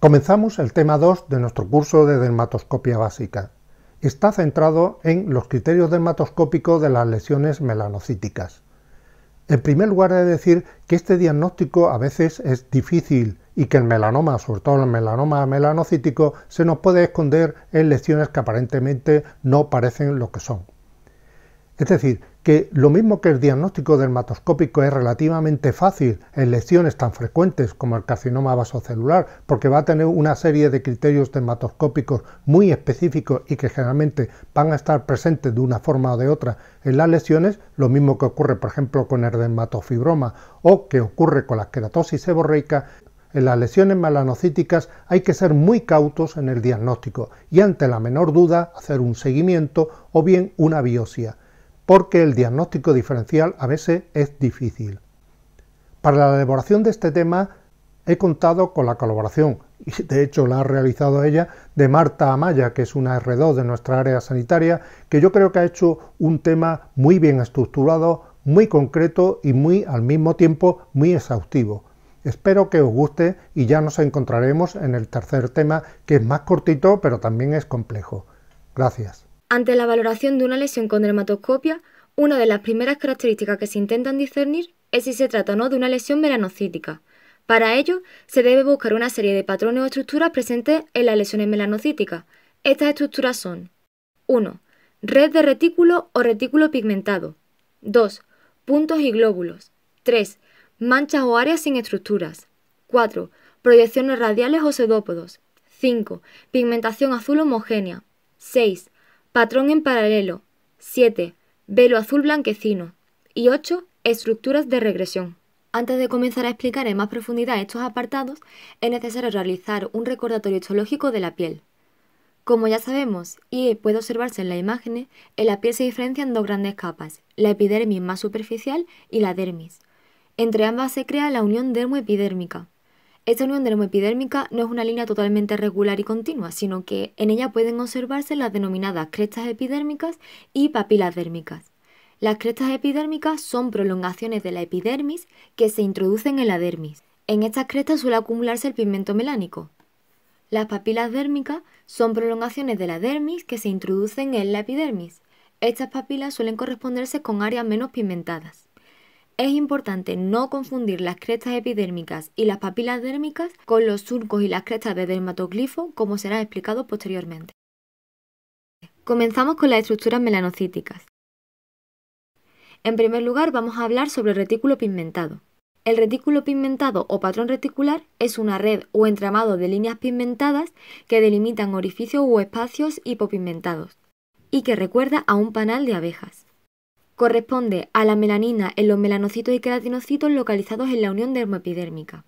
Comenzamos el tema 2 de nuestro curso de dermatoscopia básica. Está centrado en los criterios dermatoscópicos de las lesiones melanocíticas. En primer lugar, he de decir que este diagnóstico a veces es difícil y que el melanoma, sobre todo el melanoma melanocítico, se nos puede esconder en lesiones que aparentemente no parecen lo que son. Es decir, que lo mismo que el diagnóstico dermatoscópico es relativamente fácil en lesiones tan frecuentes como el carcinoma vasocelular, porque va a tener una serie de criterios dermatoscópicos muy específicos y que generalmente van a estar presentes de una forma o de otra en las lesiones, lo mismo que ocurre por ejemplo con el dermatofibroma o que ocurre con la queratosis seborreica, en las lesiones melanocíticas hay que ser muy cautos en el diagnóstico y ante la menor duda hacer un seguimiento o bien una biopsia porque el diagnóstico diferencial a veces es difícil. Para la elaboración de este tema he contado con la colaboración, y de hecho la ha realizado ella, de Marta Amaya, que es una R2 de nuestra área sanitaria, que yo creo que ha hecho un tema muy bien estructurado, muy concreto y muy al mismo tiempo muy exhaustivo. Espero que os guste y ya nos encontraremos en el tercer tema, que es más cortito pero también es complejo. Gracias. Ante la valoración de una lesión con dermatoscopia, una de las primeras características que se intentan discernir es si se trata o no de una lesión melanocítica. Para ello, se debe buscar una serie de patrones o estructuras presentes en las lesiones melanocíticas. Estas estructuras son 1. Red de retículo o retículo pigmentado. 2. Puntos y glóbulos. 3. Manchas o áreas sin estructuras. 4. Proyecciones radiales o sedópodos 5. Pigmentación azul homogénea. 6. Patrón en paralelo. 7. Velo azul blanquecino. Y 8. Estructuras de regresión. Antes de comenzar a explicar en más profundidad estos apartados, es necesario realizar un recordatorio histológico de la piel. Como ya sabemos y puede observarse en las imágenes, en la piel se diferencian dos grandes capas, la epidermis más superficial y la dermis. Entre ambas se crea la unión dermoepidérmica. Esta unión dermoepidérmica no es una línea totalmente regular y continua, sino que en ella pueden observarse las denominadas crestas epidérmicas y papilas dérmicas. Las crestas epidérmicas son prolongaciones de la epidermis que se introducen en la dermis. En estas crestas suele acumularse el pigmento melánico. Las papilas dérmicas son prolongaciones de la dermis que se introducen en la epidermis. Estas papilas suelen corresponderse con áreas menos pigmentadas. Es importante no confundir las crestas epidérmicas y las papilas dérmicas con los surcos y las crestas de dermatoglifo, como será explicado posteriormente. Comenzamos con las estructuras melanocíticas. En primer lugar, vamos a hablar sobre el retículo pigmentado. El retículo pigmentado o patrón reticular es una red o entramado de líneas pigmentadas que delimitan orificios o espacios hipopigmentados y que recuerda a un panal de abejas. Corresponde a la melanina en los melanocitos y queratinocitos localizados en la unión dermoepidérmica.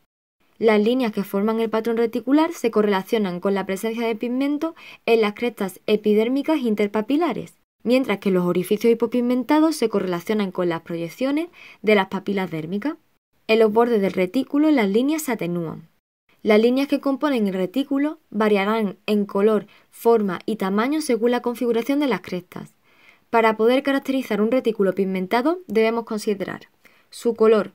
Las líneas que forman el patrón reticular se correlacionan con la presencia de pigmento en las crestas epidérmicas interpapilares, mientras que los orificios hipopigmentados se correlacionan con las proyecciones de las papilas dérmicas. En los bordes del retículo las líneas se atenúan. Las líneas que componen el retículo variarán en color, forma y tamaño según la configuración de las crestas. Para poder caracterizar un retículo pigmentado debemos considerar su color,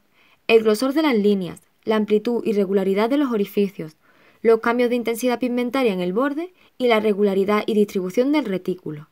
el grosor de las líneas, la amplitud y regularidad de los orificios, los cambios de intensidad pigmentaria en el borde y la regularidad y distribución del retículo.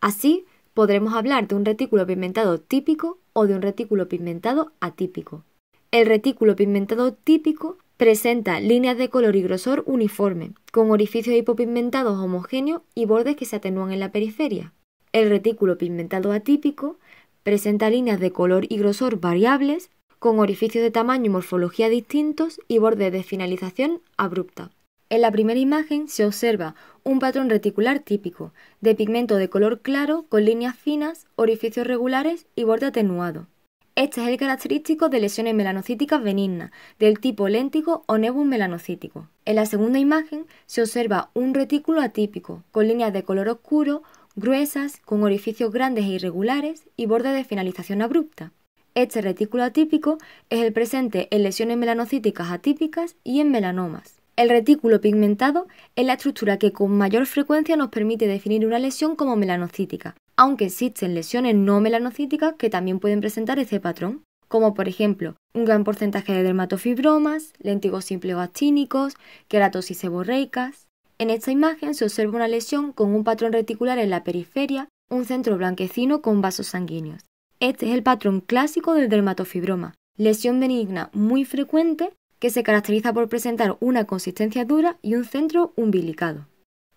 Así, podremos hablar de un retículo pigmentado típico o de un retículo pigmentado atípico. El retículo pigmentado típico presenta líneas de color y grosor uniforme, con orificios hipopigmentados homogéneos y bordes que se atenúan en la periferia. El retículo pigmentado atípico presenta líneas de color y grosor variables, con orificios de tamaño y morfología distintos y bordes de finalización abrupta. En la primera imagen se observa un patrón reticular típico, de pigmento de color claro con líneas finas, orificios regulares y borde atenuado. Este es el característico de lesiones melanocíticas benignas, del tipo léntico o nebus melanocítico. En la segunda imagen se observa un retículo atípico, con líneas de color oscuro, gruesas, con orificios grandes e irregulares y bordes de finalización abrupta. Este retículo atípico es el presente en lesiones melanocíticas atípicas y en melanomas. El retículo pigmentado es la estructura que con mayor frecuencia nos permite definir una lesión como melanocítica, aunque existen lesiones no melanocíticas que también pueden presentar ese patrón, como por ejemplo un gran porcentaje de dermatofibromas, lentigos simple queratosis seborreicas. En esta imagen se observa una lesión con un patrón reticular en la periferia, un centro blanquecino con vasos sanguíneos. Este es el patrón clásico del dermatofibroma, lesión benigna muy frecuente que se caracteriza por presentar una consistencia dura y un centro umbilicado.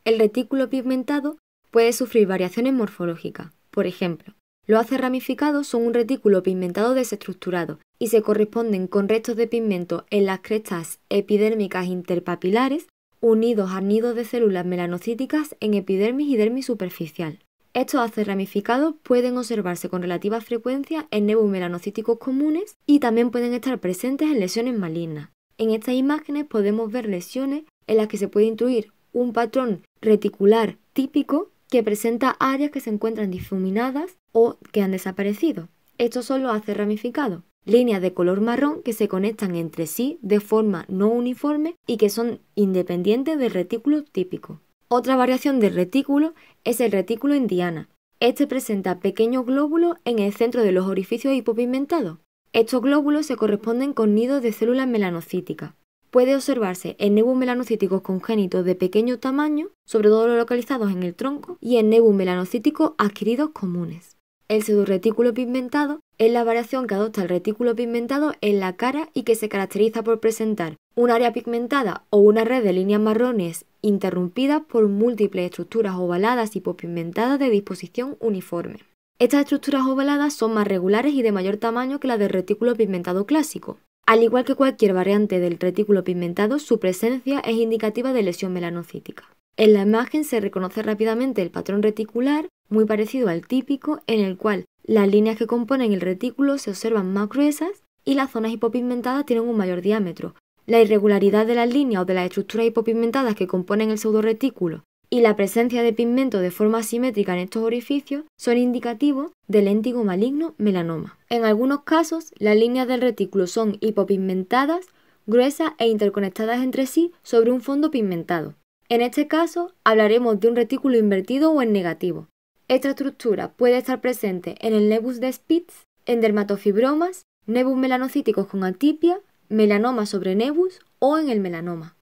El retículo pigmentado puede sufrir variaciones morfológicas. Por ejemplo, los hace ramificados son un retículo pigmentado desestructurado y se corresponden con restos de pigmento en las crestas epidérmicas interpapilares unidos a nidos de células melanocíticas en epidermis y dermis superficial. Estos haces ramificados pueden observarse con relativa frecuencia en nebus melanocíticos comunes y también pueden estar presentes en lesiones malignas. En estas imágenes podemos ver lesiones en las que se puede intuir un patrón reticular típico que presenta áreas que se encuentran difuminadas o que han desaparecido. Estos son los haces ramificados líneas de color marrón que se conectan entre sí de forma no uniforme y que son independientes del retículo típico. Otra variación del retículo es el retículo indiana. Este presenta pequeños glóbulos en el centro de los orificios hipopigmentados. Estos glóbulos se corresponden con nidos de células melanocíticas. Puede observarse en nebus melanocíticos congénitos de pequeño tamaño, sobre todo los localizados en el tronco, y en nebus melanocíticos adquiridos comunes. El pseudorretículo pigmentado es la variación que adopta el retículo pigmentado en la cara y que se caracteriza por presentar un área pigmentada o una red de líneas marrones interrumpidas por múltiples estructuras ovaladas y popigmentadas de disposición uniforme. Estas estructuras ovaladas son más regulares y de mayor tamaño que las del retículo pigmentado clásico. Al igual que cualquier variante del retículo pigmentado, su presencia es indicativa de lesión melanocítica. En la imagen se reconoce rápidamente el patrón reticular, muy parecido al típico, en el cual las líneas que componen el retículo se observan más gruesas y las zonas hipopigmentadas tienen un mayor diámetro. La irregularidad de las líneas o de las estructuras hipopigmentadas que componen el pseudoretículo y la presencia de pigmento de forma asimétrica en estos orificios son indicativos del éntigo maligno melanoma. En algunos casos, las líneas del retículo son hipopigmentadas, gruesas e interconectadas entre sí sobre un fondo pigmentado. En este caso, hablaremos de un retículo invertido o en negativo. Esta estructura puede estar presente en el nebus de Spitz, en dermatofibromas, nebus melanocíticos con atipia, melanoma sobre nebus o en el melanoma.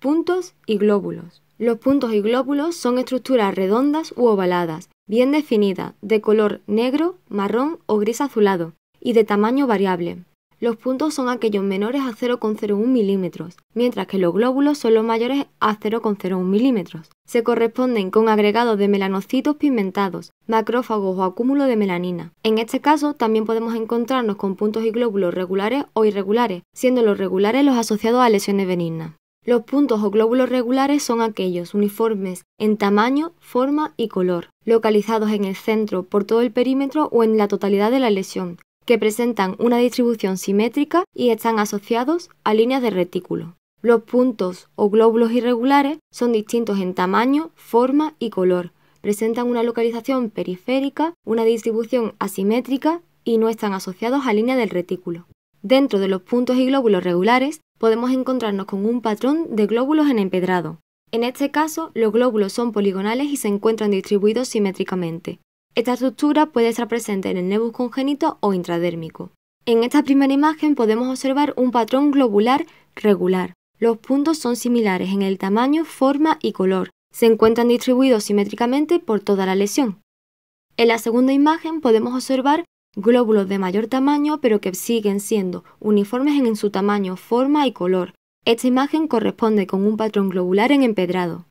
Puntos y glóbulos. Los puntos y glóbulos son estructuras redondas u ovaladas, bien definidas, de color negro, marrón o gris azulado y de tamaño variable. Los puntos son aquellos menores a 0,01 milímetros, mientras que los glóbulos son los mayores a 0,01 milímetros. Se corresponden con agregados de melanocitos pigmentados, macrófagos o acúmulo de melanina. En este caso, también podemos encontrarnos con puntos y glóbulos regulares o irregulares, siendo los regulares los asociados a lesiones benignas. Los puntos o glóbulos regulares son aquellos uniformes en tamaño, forma y color, localizados en el centro, por todo el perímetro o en la totalidad de la lesión, que presentan una distribución simétrica y están asociados a líneas de retículo. Los puntos o glóbulos irregulares son distintos en tamaño, forma y color, presentan una localización periférica, una distribución asimétrica y no están asociados a líneas del retículo. Dentro de los puntos y glóbulos regulares podemos encontrarnos con un patrón de glóbulos en empedrado. En este caso, los glóbulos son poligonales y se encuentran distribuidos simétricamente. Esta estructura puede estar presente en el nebus congénito o intradérmico. En esta primera imagen podemos observar un patrón globular regular. Los puntos son similares en el tamaño, forma y color. Se encuentran distribuidos simétricamente por toda la lesión. En la segunda imagen podemos observar glóbulos de mayor tamaño pero que siguen siendo uniformes en su tamaño, forma y color. Esta imagen corresponde con un patrón globular en empedrado.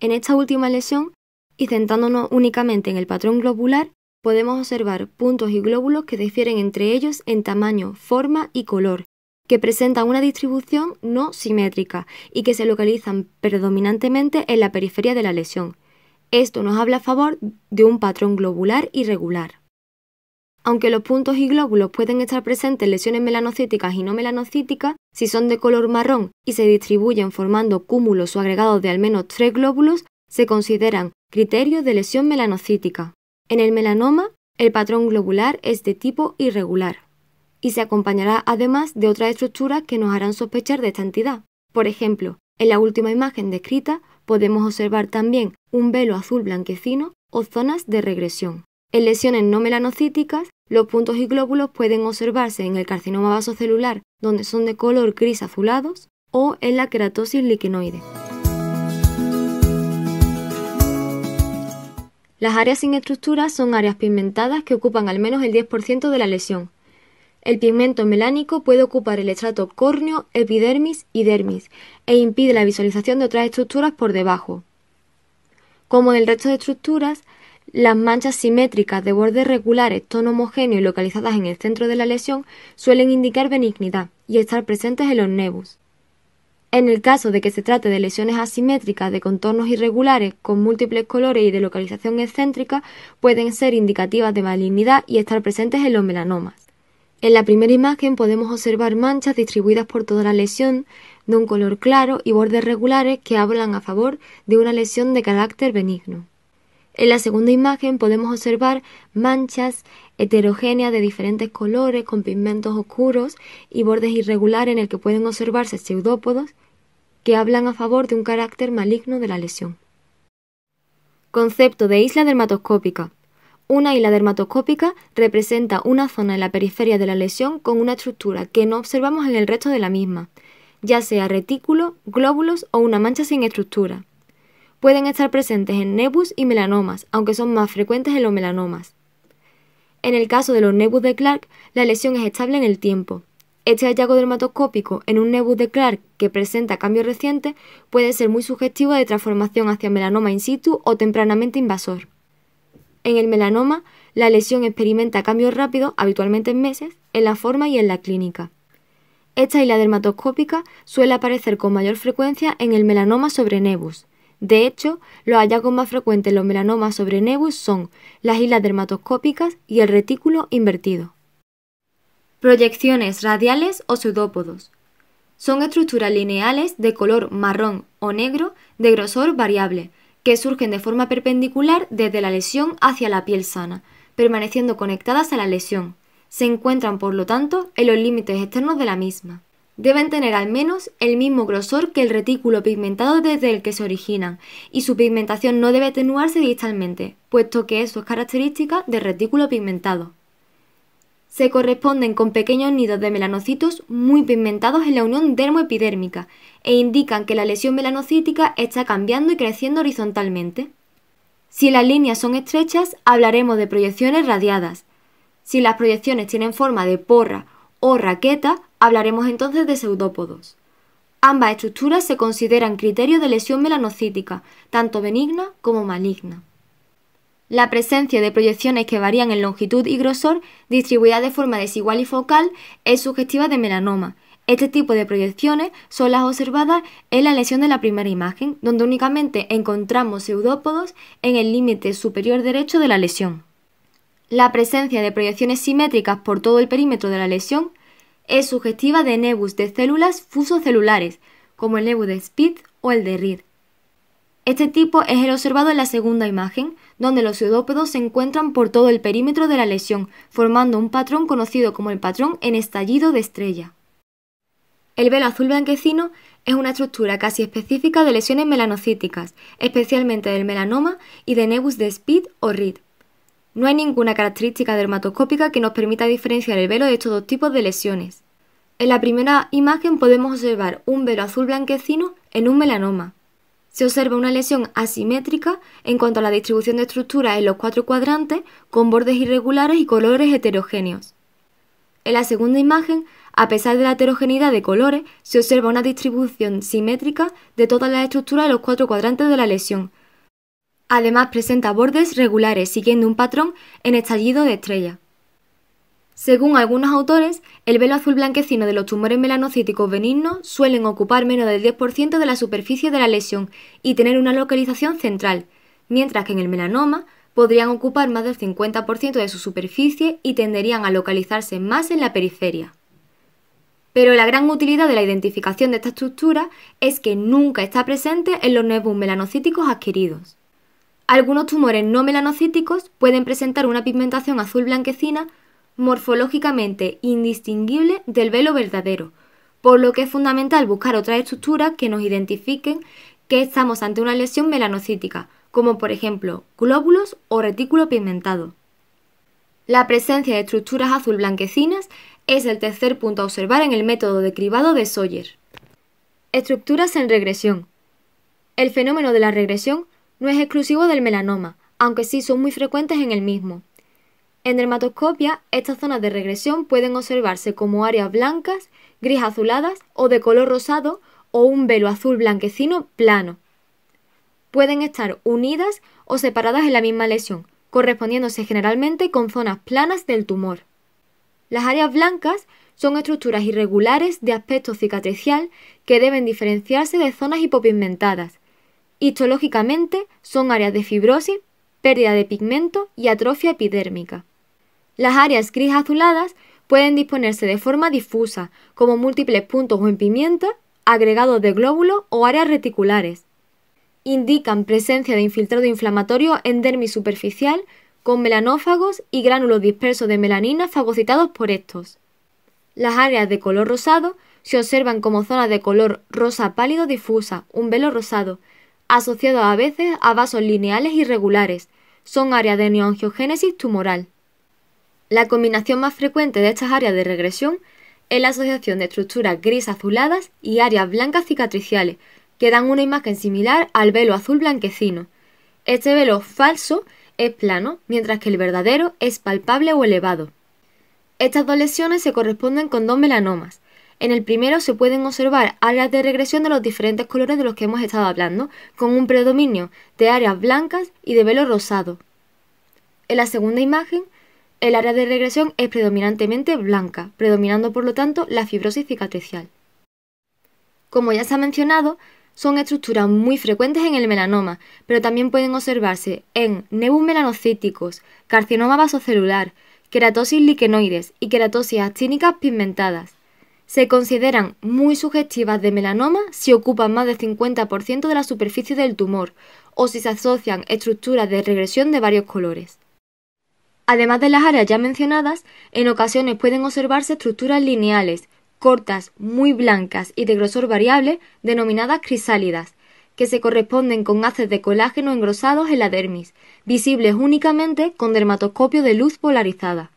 En esta última lesión y centrándonos únicamente en el patrón globular, podemos observar puntos y glóbulos que difieren entre ellos en tamaño, forma y color, que presentan una distribución no simétrica y que se localizan predominantemente en la periferia de la lesión. Esto nos habla a favor de un patrón globular irregular. Aunque los puntos y glóbulos pueden estar presentes en lesiones melanocíticas y no melanocíticas, si son de color marrón y se distribuyen formando cúmulos o agregados de al menos tres glóbulos, se consideran criterios de lesión melanocítica. En el melanoma, el patrón globular es de tipo irregular y se acompañará además de otras estructuras que nos harán sospechar de esta entidad. Por ejemplo, en la última imagen descrita podemos observar también un velo azul blanquecino o zonas de regresión. En lesiones no melanocíticas, los puntos y glóbulos pueden observarse en el carcinoma vasocelular, donde son de color gris azulados, o en la queratosis liquinoide. Las áreas sin estructura son áreas pigmentadas que ocupan al menos el 10% de la lesión. El pigmento melánico puede ocupar el estrato córneo, epidermis y dermis e impide la visualización de otras estructuras por debajo. Como en el resto de estructuras, las manchas simétricas de bordes regulares, tono homogéneo y localizadas en el centro de la lesión suelen indicar benignidad y estar presentes en los nebus. En el caso de que se trate de lesiones asimétricas de contornos irregulares con múltiples colores y de localización excéntrica, pueden ser indicativas de malignidad y estar presentes en los melanomas. En la primera imagen podemos observar manchas distribuidas por toda la lesión de un color claro y bordes regulares que hablan a favor de una lesión de carácter benigno. En la segunda imagen podemos observar manchas heterogéneas de diferentes colores con pigmentos oscuros y bordes irregulares en el que pueden observarse pseudópodos que hablan a favor de un carácter maligno de la lesión. Concepto de isla dermatoscópica. Una isla dermatoscópica representa una zona en la periferia de la lesión con una estructura que no observamos en el resto de la misma, ya sea retículo, glóbulos o una mancha sin estructura pueden estar presentes en nebus y melanomas, aunque son más frecuentes en los melanomas. En el caso de los nebus de Clark, la lesión es estable en el tiempo. Este hallazgo dermatoscópico en un nebus de Clark que presenta cambios recientes puede ser muy sugestivo de transformación hacia melanoma in situ o tempranamente invasor. En el melanoma, la lesión experimenta cambios rápidos, habitualmente en meses, en la forma y en la clínica. Esta isla dermatoscópica suele aparecer con mayor frecuencia en el melanoma sobre nebus, de hecho, los hallazgos más frecuentes en los melanomas sobre nebus son las islas dermatoscópicas y el retículo invertido. Proyecciones radiales o pseudópodos. Son estructuras lineales de color marrón o negro de grosor variable, que surgen de forma perpendicular desde la lesión hacia la piel sana, permaneciendo conectadas a la lesión. Se encuentran, por lo tanto, en los límites externos de la misma. Deben tener al menos el mismo grosor que el retículo pigmentado desde el que se originan, y su pigmentación no debe atenuarse distalmente, puesto que eso es característica del retículo pigmentado. Se corresponden con pequeños nidos de melanocitos muy pigmentados en la unión dermoepidérmica e indican que la lesión melanocítica está cambiando y creciendo horizontalmente. Si las líneas son estrechas, hablaremos de proyecciones radiadas. Si las proyecciones tienen forma de porra o raqueta, Hablaremos entonces de pseudópodos. Ambas estructuras se consideran criterios de lesión melanocítica, tanto benigna como maligna. La presencia de proyecciones que varían en longitud y grosor, distribuidas de forma desigual y focal, es sugestiva de melanoma. Este tipo de proyecciones son las observadas en la lesión de la primera imagen, donde únicamente encontramos pseudópodos en el límite superior derecho de la lesión. La presencia de proyecciones simétricas por todo el perímetro de la lesión es sugestiva de nebus de células fusocelulares, como el nebus de Spitz o el de Reed. Este tipo es el observado en la segunda imagen, donde los pseudópodos se encuentran por todo el perímetro de la lesión, formando un patrón conocido como el patrón en estallido de estrella. El velo azul blanquecino es una estructura casi específica de lesiones melanocíticas, especialmente del melanoma y de nebus de Spitz o Reed. No hay ninguna característica dermatoscópica que nos permita diferenciar el velo de estos dos tipos de lesiones. En la primera imagen podemos observar un velo azul blanquecino en un melanoma. Se observa una lesión asimétrica en cuanto a la distribución de estructuras en los cuatro cuadrantes, con bordes irregulares y colores heterogéneos. En la segunda imagen, a pesar de la heterogeneidad de colores, se observa una distribución simétrica de todas las estructuras en los cuatro cuadrantes de la lesión, Además presenta bordes regulares siguiendo un patrón en estallido de estrella. Según algunos autores, el velo azul blanquecino de los tumores melanocíticos benignos suelen ocupar menos del 10% de la superficie de la lesión y tener una localización central, mientras que en el melanoma podrían ocupar más del 50% de su superficie y tenderían a localizarse más en la periferia. Pero la gran utilidad de la identificación de esta estructura es que nunca está presente en los nuevos melanocíticos adquiridos. Algunos tumores no melanocíticos pueden presentar una pigmentación azul blanquecina morfológicamente indistinguible del velo verdadero, por lo que es fundamental buscar otras estructuras que nos identifiquen que estamos ante una lesión melanocítica, como por ejemplo glóbulos o retículo pigmentado. La presencia de estructuras azul blanquecinas es el tercer punto a observar en el método de cribado de Sawyer. Estructuras en regresión. El fenómeno de la regresión no es exclusivo del melanoma, aunque sí son muy frecuentes en el mismo. En dermatoscopia, estas zonas de regresión pueden observarse como áreas blancas, gris azuladas o de color rosado o un velo azul blanquecino plano. Pueden estar unidas o separadas en la misma lesión, correspondiéndose generalmente con zonas planas del tumor. Las áreas blancas son estructuras irregulares de aspecto cicatricial que deben diferenciarse de zonas hipopigmentadas, Histológicamente son áreas de fibrosis, pérdida de pigmento y atrofia epidérmica. Las áreas gris azuladas pueden disponerse de forma difusa, como múltiples puntos o en pimientas, agregados de glóbulos o áreas reticulares. Indican presencia de infiltrado inflamatorio en dermis superficial con melanófagos y gránulos dispersos de melanina fagocitados por estos. Las áreas de color rosado se observan como zonas de color rosa pálido difusa, un velo rosado, asociados a veces a vasos lineales irregulares. Son áreas de neongiogénesis tumoral. La combinación más frecuente de estas áreas de regresión es la asociación de estructuras gris azuladas y áreas blancas cicatriciales, que dan una imagen similar al velo azul blanquecino. Este velo falso es plano, mientras que el verdadero es palpable o elevado. Estas dos lesiones se corresponden con dos melanomas, en el primero se pueden observar áreas de regresión de los diferentes colores de los que hemos estado hablando, con un predominio de áreas blancas y de velo rosado. En la segunda imagen, el área de regresión es predominantemente blanca, predominando por lo tanto la fibrosis cicatricial. Como ya se ha mencionado, son estructuras muy frecuentes en el melanoma, pero también pueden observarse en nebus melanocíticos, carcinoma vasocelular, queratosis liquenoides y queratosis actínicas pigmentadas se consideran muy sugestivas de melanoma si ocupan más del 50% de la superficie del tumor o si se asocian estructuras de regresión de varios colores. Además de las áreas ya mencionadas, en ocasiones pueden observarse estructuras lineales, cortas, muy blancas y de grosor variable, denominadas crisálidas, que se corresponden con haces de colágeno engrosados en la dermis, visibles únicamente con dermatoscopio de luz polarizada.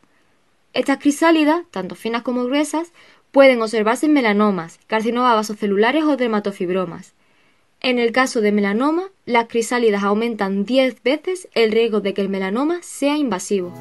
Estas crisálidas, tanto finas como gruesas, Pueden observarse en melanomas, carcinomas vasocelulares o dermatofibromas. En el caso de melanoma, las crisálidas aumentan 10 veces el riesgo de que el melanoma sea invasivo.